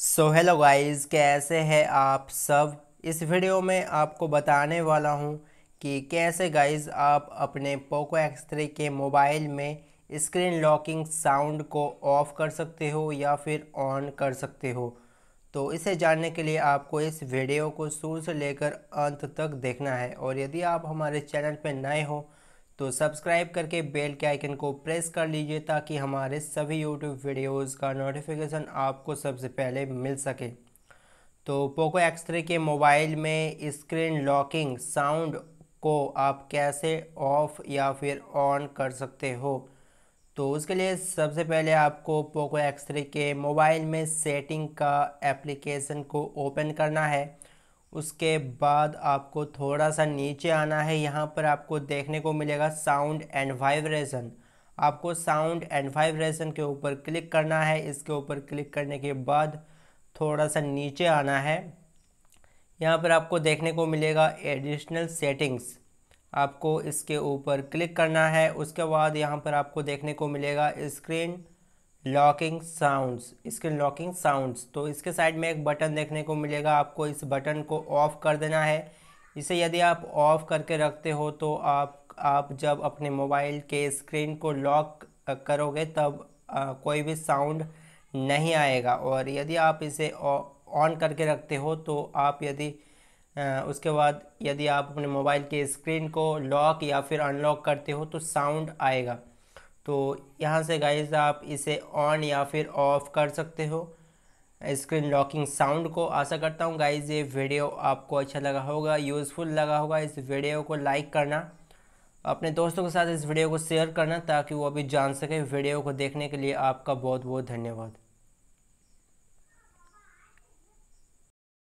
so hello guys कैसे हैं आप सब इस वीडियो में आपको बताने वाला हूं कि कैसे गाइस आप अपने पोको एक्स थ्री के मोबाइल में स्क्रीन लॉकिंग साउंड को ऑफ़ कर सकते हो या फिर ऑन कर सकते हो तो इसे जानने के लिए आपको इस वीडियो को शुरू से लेकर अंत तक देखना है और यदि आप हमारे चैनल पर नए हो तो सब्सक्राइब करके बेल के आइकन को प्रेस कर लीजिए ताकि हमारे सभी यूट्यूब वीडियोस का नोटिफिकेशन आपको सबसे पहले मिल सके तो पोको एक्स थ्री के मोबाइल में स्क्रीन लॉकिंग साउंड को आप कैसे ऑफ़ या फिर ऑन कर सकते हो तो उसके लिए सबसे पहले आपको पोको एक्स थ्री के मोबाइल में सेटिंग का एप्लीकेशन को ओपन करना है उसके बाद आपको थोड़ा सा नीचे आना है यहाँ पर आपको देखने को मिलेगा साउंड एंड वाइब्रेशन आपको साउंड एंड वाइब्रेशन के ऊपर क्लिक करना है इसके ऊपर क्लिक करने के बाद थोड़ा सा नीचे आना है यहाँ पर आपको देखने को मिलेगा एडिशनल सेटिंग्स आपको इसके ऊपर क्लिक करना है उसके बाद यहाँ पर आपको देखने को मिलेगा स्क्रीन लॉकिंग साउंड्स इसके लॉकिंग साउंड्स तो इसके साइड में एक बटन देखने को मिलेगा आपको इस बटन को ऑफ़ कर देना है इसे यदि आप ऑफ़ करके रखते हो तो आप आप जब अपने मोबाइल के स्क्रीन को लॉक करोगे तब आ, कोई भी साउंड नहीं आएगा और यदि आप इसे ऑन करके रखते हो तो आप यदि उसके बाद यदि आप अपने मोबाइल के स्क्रीन को लॉक या फिर अनलॉक करते हो तो साउंड आएगा तो यहाँ से गाइज आप इसे ऑन या फिर ऑफ कर सकते हो स्क्रीन लॉकिंग साउंड को आशा करता हूँ गाइज ये वीडियो आपको अच्छा लगा होगा यूज़फुल लगा होगा इस वीडियो को लाइक करना अपने दोस्तों के साथ इस वीडियो को शेयर करना ताकि वो भी जान सके वीडियो को देखने के लिए आपका बहुत बहुत धन्यवाद